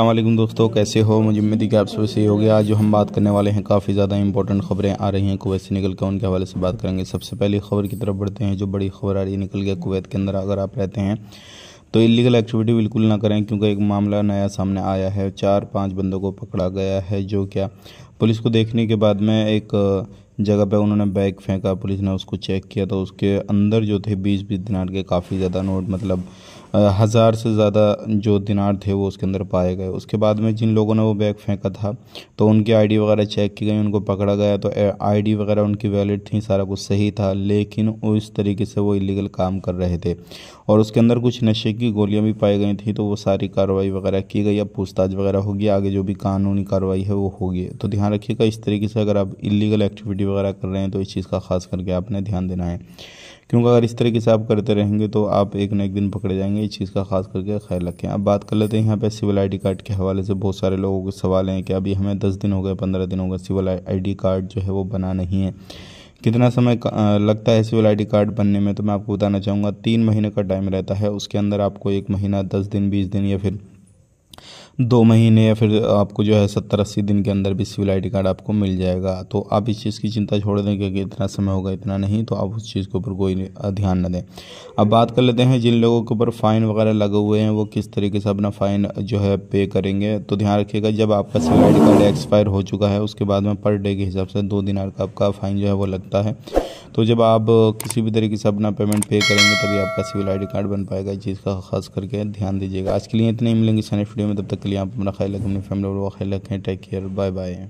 अल्लाम दोस्तों कैसे हो मुझे उम्मीद आप सब सही हो गया आज जो हम बात करने वाले हैं काफ़ी ज़्यादा इंपॉर्टेंट खबरें आ रही हैं कुवैत से निकल कर उनके हवाले से बात करेंगे सबसे पहली खबर की तरफ बढ़ते हैं जो बड़ी खबर आ रही है निकल गया कुवैत के अंदर अगर आप रहते हैं तो इलीगल एक्टिविटी बिल्कुल ना करें क्योंकि एक मामला नया सामने आया है चार पाँच बंदों को पकड़ा गया है जो क्या पुलिस को देखने के बाद में एक जगह पे उन्होंने बैग फेंका पुलिस ने उसको चेक किया तो उसके अंदर जो थे बीस बीस दिनार के काफ़ी ज़्यादा नोट मतलब हज़ार से ज़्यादा जो दिनार थे वो उसके अंदर पाए गए उसके बाद में जिन लोगों ने वो बैग फेंका था तो उनकी आईडी वगैरह चेक की गई उनको पकड़ा गया तो आईडी वगैरह उनकी वैलिड थी सारा कुछ सही था लेकिन उस तरीके से वो इलीगल काम कर रहे थे और उसके अंदर कुछ नशे की गोलियाँ भी पाई गई थी तो वो सारी कार्रवाई वगैरह की गई अब पूछताछ वगैरह होगी आगे जो भी कानूनी कार्रवाई है वो होगी तो ध्यान ध्यान रखिएगा इस तरीके से अगर आप इलीगल एक्टिविटी वगैरह कर रहे हैं तो इस चीज़ का खास करके आपने ध्यान देना है क्योंकि अगर इस तरीके से आप करते रहेंगे तो आप एक ना एक दिन पकड़े जाएंगे इस चीज़ का खास करके ख्याल रखें अब बात कर लेते हैं यहाँ पर सिविल आईडी कार्ड के हवाले से बहुत सारे लोगों के सवाल हैं कि अभी हमें दस दिन हो गए पंद्रह दिन हो गए सिविल आईडी कार्ड जो है वो बना नहीं है कितना समय लगता है सिविल आईडी कार्ड बनने में तो मैं आपको बताना चाहूँगा तीन महीने का टाइम रहता है उसके अंदर आपको एक महीना दस दिन बीस दिन या फिर दो महीने या फिर आपको जो है सत्तर अस्सी दिन के अंदर भी सिविल आई कार्ड आपको मिल जाएगा तो आप इस चीज़ की चिंता छोड़ दें क्योंकि इतना समय होगा इतना नहीं तो आप उस चीज़ के ऊपर कोई ध्यान न दें अब बात कर लेते हैं जिन लोगों के ऊपर फ़ाइन वगैरह लगे हुए हैं वो किस तरीके से अपना फ़ाइन जो है पे करेंगे तो ध्यान रखिएगा जब आपका सिविल आई कार्ड एक्सपायर हो चुका है उसके बाद में पर डे के हिसाब से दो दिन का आपका फ़ाइन जो है वो लगता है तो जब आप किसी भी तरीके से अपना पेमेंट पे करेंगे तभी आपका सिविल आई कार्ड बन पाएगा इस चीज़ का खास करके ध्यान दीजिएगा आज के लिए इतने ही मिलेंगे सैनिक वीडियो में तब तक के लिए आप अपना ख्याल रखें अपनी फैमिली और ख्याल रखें टेक केयर बाय बाय